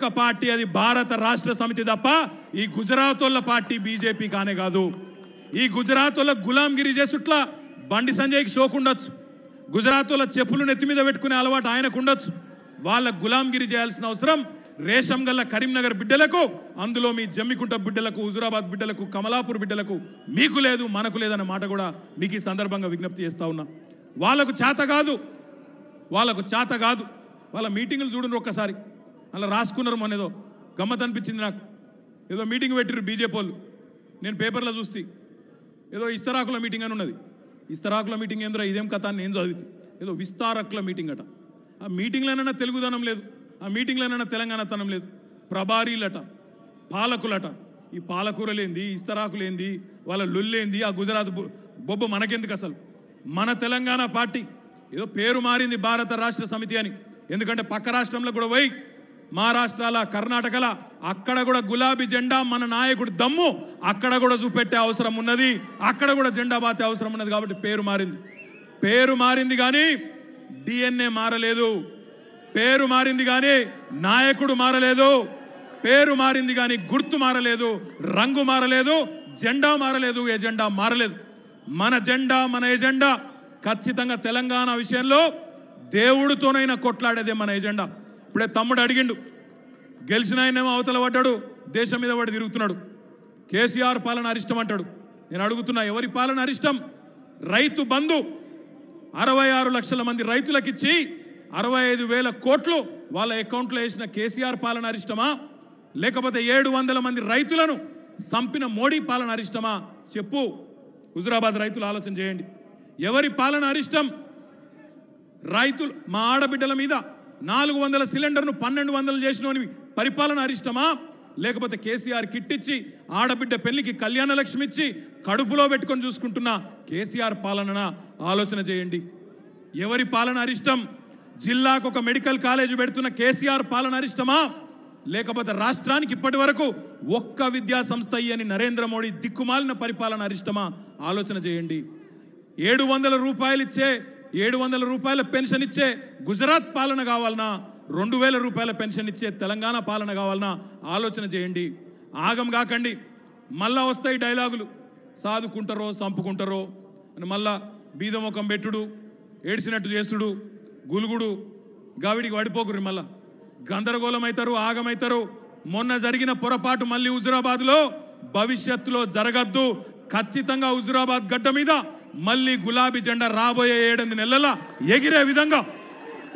ఒక్క పార్టీ అది భారత రాష్ట్ర సమితి తప్ప ఈ గుజరాతోళ్ళ పార్టీ బీజేపీ కానే కాదు ఈ గుజరాతోళ్ళ గులాంగిరి చేసుట్లా బండి సంజయ్కి షోకు ఉండొచ్చు వాళ్ళ చెప్పులు నెత్తి మీద పెట్టుకునే అలవాటు ఆయనకు ఉండొచ్చు వాళ్ళ గులాంగిరి చేయాల్సిన అవసరం రేషం గల్ల కరీంనగర్ బిడ్డలకు అందులో మీ జమ్మికుంట బిడ్డలకు హుజురాబాద్ బిడ్డలకు కమలాపూర్ బిడ్డలకు మీకు లేదు మనకు లేదన్న మాట కూడా మీకు ఈ సందర్భంగా విజ్ఞప్తి చేస్తా ఉన్నా వాళ్ళకు చేత కాదు వాళ్ళకు చేత కాదు వాళ్ళ మీటింగులు చూడండి ఒక్కసారి అలా రాసుకున్నారు మొన్న ఏదో గమ్మత్ అనిపించింది నాకు ఏదో మీటింగ్ పెట్టిరు బీజేపీ వాళ్ళు నేను పేపర్లో చూస్తే ఏదో ఇస్తరాకుల మీటింగ్ అని ఉన్నది ఇస్తరాకుల మీటింగ్ ఏందో ఇదేం కథ అని నేను చదివితే ఏదో విస్తారకుల మీటింగ్ అట ఆ మీటింగ్లోనైనా తెలుగుదనం లేదు ఆ తెలంగాణ తెలంగాణతనం లేదు ప్రభారీలట పాలకులట ఈ పాలకూరలేంది ఇస్తరాకులేంది వాళ్ళ లొల్లేంది ఆ గుజరాత్ బొబ్బు మనకెందుకు అసలు మన తెలంగాణ పార్టీ ఏదో పేరు మారింది భారత రాష్ట్ర సమితి అని ఎందుకంటే పక్క రాష్ట్రంలో కూడా వైక్ మహారాష్ట్రాల కర్ణాటకల అక్కడ కూడా గులాబీ జెండా మన నాయకుడు దమ్ము అక్కడ కూడా చూపెట్టే అవసరం ఉన్నది అక్కడ కూడా జెండా బాతే అవసరం ఉన్నది కాబట్టి పేరు మారింది పేరు మారింది కానీ డిఎన్ఏ మారలేదు పేరు మారింది కానీ నాయకుడు మారలేదు పేరు మారింది కానీ గుర్తు మారలేదు రంగు మారలేదు జెండా మారలేదు ఎజెండా మారలేదు మన జెండా మన ఎజెండా ఖచ్చితంగా తెలంగాణ విషయంలో దేవుడితోనైనా కొట్లాడేదే మన ఎజెండా ఇప్పుడే తమ్ముడు అడిగిండు గెలిచిన ఆయనేమో అవతల పడ్డాడు దేశం మీద వాడు తిరుగుతున్నాడు కేసీఆర్ పాలన అరిష్టం అంటాడు నేను అడుగుతున్నా ఎవరి పాలన అరిష్టం రైతు బంధు అరవై ఆరు లక్షల మంది రైతులకు ఇచ్చి అరవై ఐదు వేల కోట్లు వాళ్ళ అకౌంట్లో వేసిన కేసీఆర్ పాలన అరిష్టమా లేకపోతే ఏడు వందల మంది రైతులను సంపిన మోడీ పాలన అరిష్టమా చెప్పు హుజురాబాద్ రైతులు ఆలోచన చేయండి ఎవరి పాలన అరిష్టం రైతులు మా ఆడబిడ్డల మీద నాలుగు వందల సిలిండర్ను పన్నెండు వందలు చేసినోని పరిపాలన అరిష్టమా లేకపోతే కేసీఆర్ కిట్టిచ్చి ఆడబిడ్డ పెళ్లికి కళ్యాణ లక్ష్మి ఇచ్చి కడుపులో పెట్టుకొని చూసుకుంటున్న కేసీఆర్ పాలన ఆలోచన చేయండి ఎవరి పాలన అరిష్టం జిల్లాకు ఒక మెడికల్ కాలేజీ పెడుతున్న కేసీఆర్ పాలన అరిష్టమా లేకపోతే రాష్ట్రానికి ఇప్పటి వరకు ఒక్క విద్యా సంస్థ అని నరేంద్ర మోడీ దిక్కుమాలిన పరిపాలన అరిష్టమా ఆలోచన చేయండి ఏడు వందల రూపాయలు ఇచ్చే ఏడు వందల రూపాయల పెన్షన్ ఇచ్చే గుజరాత్ పాలన కావాలన్నా రెండు వేల రూపాయల పెన్షన్ ఇచ్చే తెలంగాణ పాలన కావాలన్నా ఆలోచన చేయండి ఆగం కాకండి మళ్ళా వస్తాయి డైలాగులు సాదుకుంటారో సంపుకుంటారో అని మళ్ళా బీదముఖం పెట్టుడు ఏడ్చినట్టు చేసుడు గులుగుడు గావిడికి పడిపోకురు మళ్ళా గందరగోళం అవుతారు ఆగమవుతారు మొన్న జరిగిన పొరపాటు మళ్ళీ హుజురాబాద్లో భవిష్యత్తులో జరగద్దు ఖచ్చితంగా హుజురాబాద్ గడ్డ మీద మళ్ళీ గులాబీ జెండా రాబోయే ఏడెనిమిది నెలల ఎగిరే విధంగా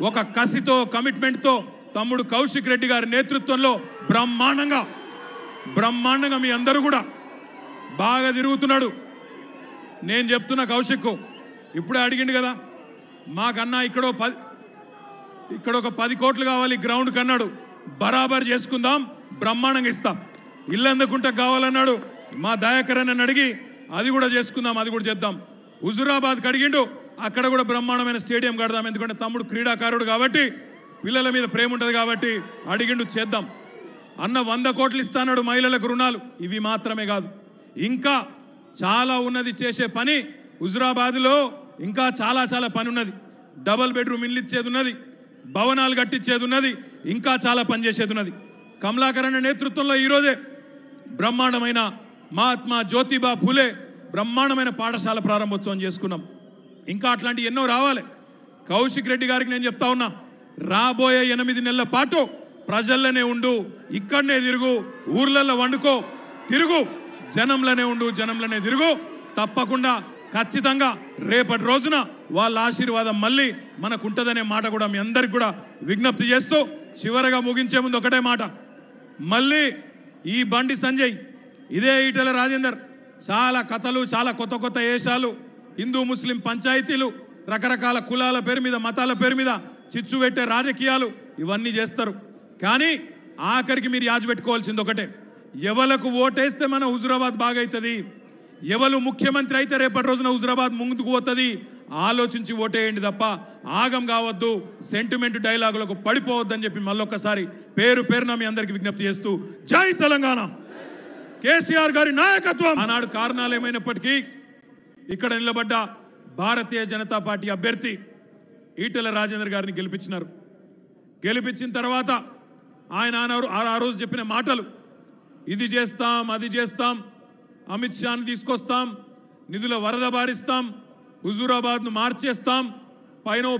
ఒక కసితో కమిట్మెంట్తో తమ్ముడు కౌశిక్ రెడ్డి గారి నేతృత్వంలో బ్రహ్మాండంగా బ్రహ్మాండంగా మీ అందరూ కూడా బాగా తిరుగుతున్నాడు నేను చెప్తున్నా కౌశిక్ ఇప్పుడే అడిగిండు కదా మాకన్నా ఇక్కడ పది ఇక్కడ ఒక పది కోట్లు కావాలి గ్రౌండ్ కన్నాడు బరాబర్ చేసుకుందాం బ్రహ్మాండంగా ఇస్తాం ఇల్లు ఎందుకుంటే కావాలన్నాడు మా దయాకరణ అడిగి అది కూడా చేసుకుందాం అది కూడా చేద్దాం హుజురాబాద్ కడిగిండు అక్కడ కూడా బ్రహ్మాండమైన స్టేడియం కడదాం ఎందుకంటే తమ్ముడు క్రీడాకారుడు కాబట్టి పిల్లల మీద ప్రేమ ఉంటుంది కాబట్టి అడిగిండు చేద్దాం అన్న వంద కోట్లు ఇస్తాడు మహిళలకు రుణాలు ఇవి మాత్రమే కాదు ఇంకా చాలా ఉన్నది చేసే పని హుజురాబాద్లో ఇంకా చాలా చాలా పని ఉన్నది డబల్ బెడ్రూమ్ ఇల్లు ఇచ్చేది ఉన్నది భవనాలు కట్టించేది ఉన్నది ఇంకా చాలా పని చేసేది ఉన్నది కమలాకరణ నేతృత్వంలో ఈరోజే బ్రహ్మాండమైన మహాత్మా జ్యోతిబా ఫులే బ్రహ్మాండమైన పాఠశాల ప్రారంభోత్సవం చేసుకున్నాం ఇంకా అట్లాంటి ఎన్నో రావాలి కౌశిక్ రెడ్డి గారికి నేను చెప్తా ఉన్నా రాబోయే ఎనిమిది నెలల పాటు ప్రజల్లోనే ఉండు ఇక్కడనే తిరుగు ఊర్లలో వండుకో తిరుగు జనంలోనే ఉండు జనంలోనే తిరుగు తప్పకుండా ఖచ్చితంగా రేపటి రోజున వాళ్ళ ఆశీర్వాదం మళ్ళీ మనకు ఉంటుందనే మాట కూడా మీ అందరికి కూడా విజ్ఞప్తి చేస్తూ చివరగా ముగించే ముందు ఒకటే మాట మళ్ళీ ఈ బండి సంజయ్ ఇదే ఈటల రాజేందర్ చాలా కథలు చాలా కొత్త కొత్త వేషాలు హిందూ ముస్లిం పంచాయతీలు రకరకాల కులాల పేరు మీద మతాల పేరు మీద చిచ్చు పెట్టే రాజకీయాలు ఇవన్నీ చేస్తారు కానీ ఆఖరికి మీరు యాజ్ పెట్టుకోవాల్సింది ఒకటే ఎవలకు ఓటేస్తే మన హుజురాబాద్ బాగైతుంది ఎవరు ముఖ్యమంత్రి అయితే రేపటి రోజున హుజురాబాద్ ముందుకు పోతుంది ఆలోచించి ఓటేయండి తప్ప ఆగం కావద్దు సెంటిమెంట్ డైలాగులకు పడిపోవద్దని చెప్పి మళ్ళొక్కసారి పేరు పేరున మీ అందరికీ విజ్ఞప్తి చేస్తూ జై తెలంగాణ కేసీఆర్ గారి నాయకత్వం ఆనాడు కారణాలు ఏమైనప్పటికీ ఇక్కడ నిలబడ్డ భారతీయ జనతా పార్టీ అభ్యర్థి ఈటెల రాజేందర్ గారిని గెలిపించినారు గెలిపించిన తర్వాత ఆయన ఆ రోజు చెప్పిన మాటలు ఇది చేస్తాం అది చేస్తాం అమిత్ షాని తీసుకొస్తాం నిధుల వరద బారిస్తాం హుజూరాబాద్ను మార్చేస్తాం పైన